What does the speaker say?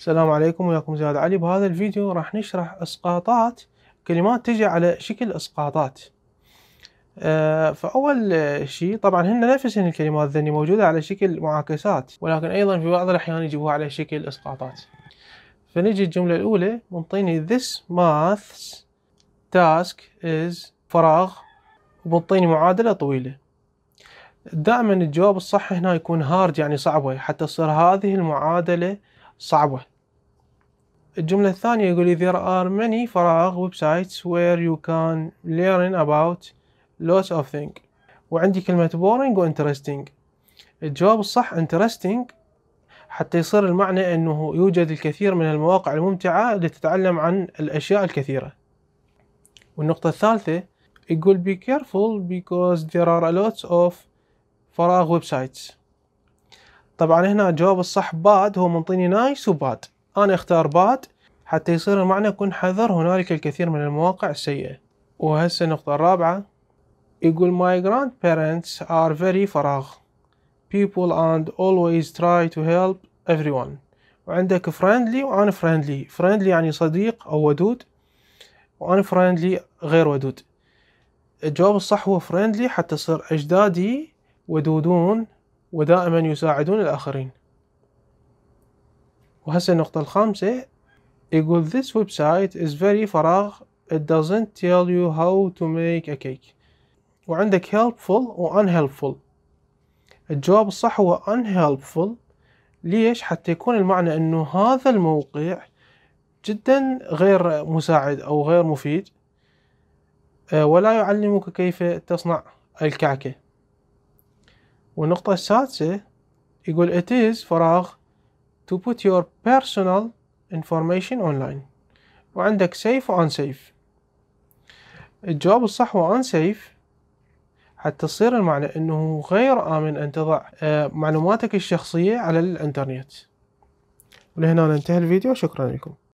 السلام عليكم وياكم زياد علي بهذا الفيديو راح نشرح اسقاطات كلمات تجي على شكل اسقاطات أه فاول شيء طبعا هن نفسهن الكلمات ذني موجوده على شكل معاكسات ولكن ايضا في بعض الاحيان يجيبوها على شكل اسقاطات فنجي الجمله الاولى منطيني this maths task is فراغ وبنطيني معادله طويله دائما الجواب الصح هنا يكون هارد يعني صعبة حتى تصير هذه المعادلة صعبة الجملة الثانية يقول there are many فراغ websites where you can learn about lots of things وعندي كلمة boring و interesting الجواب الصح interesting حتى يصير المعنى أنه يوجد الكثير من المواقع الممتعة لتتعلم عن الأشياء الكثيرة والنقطة الثالثة يقول be careful because there are lots of فراغ websites طبعا هنا الجواب الصح bad هو منطيني nice و bad أنا أختار باد حتى يصير المعنى كن حذر هنالك الكثير من المواقع السيئة وهسه النقطة الرابعة يقول my grandparents are very فراغ people and always try to help everyone وعندك friendly وان friendly friendly يعني صديق أو ودود وان friendly غير ودود الجواب الصح هو friendly حتى صير أجدادي ودودون ودائما يساعدون الآخرين وهسه النقطة الخامسة يقول this website is very فراغ it doesn't tell you how to make a cake وعندك helpful و unhelpful الجواب الصح هو unhelpful ليش حتى يكون المعنى انه هذا الموقع جدا غير مساعد او غير مفيد آه، ولا يعلمك كيف تصنع الكعكة والنقطة السادسة يقول it is فراغ to put your personal information online وعندك safe و unsafe الجواب الصح هو unsafe حتى تصير المعنى أنه غير آمن أن تضع آه، معلوماتك الشخصية على الإنترنت ولهنا ننتهي الفيديو شكرا لكم